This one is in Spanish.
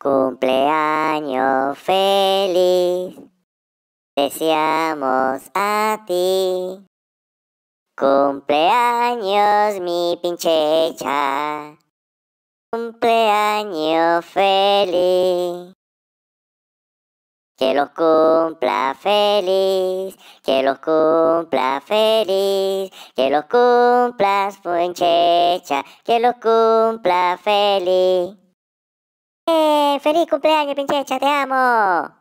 Cumpleaños feliz, deseamos a ti. Cumpleaños mi pinchecha Cumpleaños feliz. Que los cumpla feliz, que los cumpla feliz, que los cumplas, pinchecha, que los cumpla feliz. Eh, Feliz cumpleaños, pinchecha, te amo.